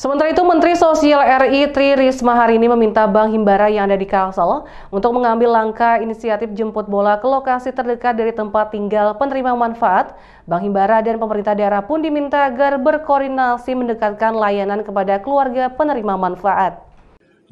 Sementara itu, Menteri Sosial RI Tri Risma hari ini meminta Bank Himbara yang ada di Kalsel untuk mengambil langkah inisiatif jemput bola ke lokasi terdekat dari tempat tinggal penerima manfaat. Bank Himbara dan pemerintah daerah pun diminta agar berkoordinasi mendekatkan layanan kepada keluarga penerima manfaat.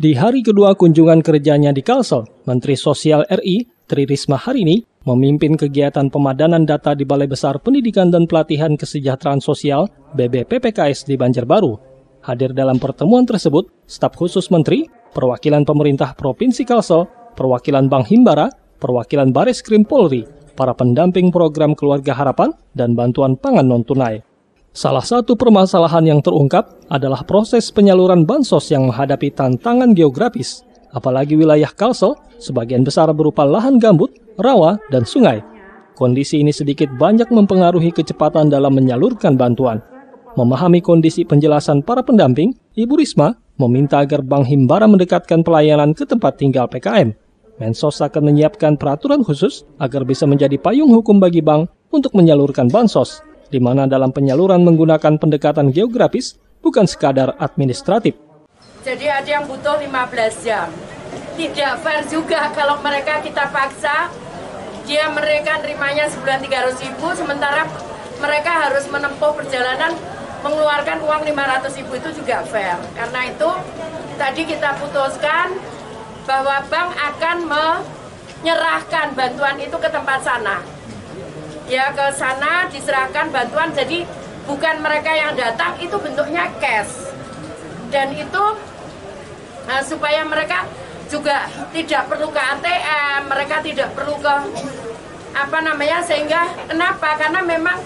Di hari kedua kunjungan kerjanya di Kalsel, Menteri Sosial RI Tri Risma hari ini memimpin kegiatan pemadanan data di Balai Besar Pendidikan dan Pelatihan Kesejahteraan Sosial BBPPKS di Banjarbaru Hadir dalam pertemuan tersebut, staf khusus menteri, perwakilan pemerintah Provinsi Kalsel, perwakilan Bank Himbara, perwakilan Baris Krim Polri, para pendamping program Keluarga Harapan, dan bantuan pangan non-tunai. Salah satu permasalahan yang terungkap adalah proses penyaluran bansos yang menghadapi tantangan geografis, apalagi wilayah Kalsel sebagian besar berupa lahan gambut, rawa, dan sungai. Kondisi ini sedikit banyak mempengaruhi kecepatan dalam menyalurkan bantuan. Memahami kondisi penjelasan para pendamping, Ibu Risma meminta agar Bank Himbara mendekatkan pelayanan ke tempat tinggal PKM. Mensos akan menyiapkan peraturan khusus agar bisa menjadi payung hukum bagi bank untuk menyalurkan bansos, di mana dalam penyaluran menggunakan pendekatan geografis bukan sekadar administratif. Jadi ada yang butuh 15 jam. Tidak fair juga kalau mereka kita paksa dia mereka nerimanya sebulan 300 ribu sementara mereka harus menempuh perjalanan mengeluarkan uang 500 ribu itu juga fair. Karena itu tadi kita putuskan bahwa bank akan menyerahkan bantuan itu ke tempat sana. Ya ke sana diserahkan bantuan, jadi bukan mereka yang datang itu bentuknya cash. Dan itu nah, supaya mereka juga tidak perlu ke ATM, mereka tidak perlu ke apa namanya sehingga kenapa? Karena memang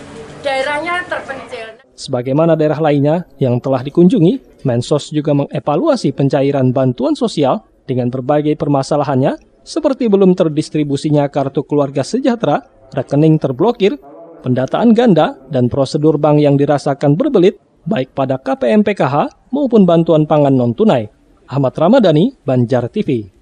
daerahnya terpencil. Sebagaimana daerah lainnya yang telah dikunjungi, Mensos juga mengevaluasi pencairan bantuan sosial dengan berbagai permasalahannya seperti belum terdistribusinya kartu keluarga sejahtera, rekening terblokir, pendataan ganda, dan prosedur bank yang dirasakan berbelit baik pada KPM PKH maupun bantuan pangan non-tunai. Ahmad Ramadhani, Banjar TV.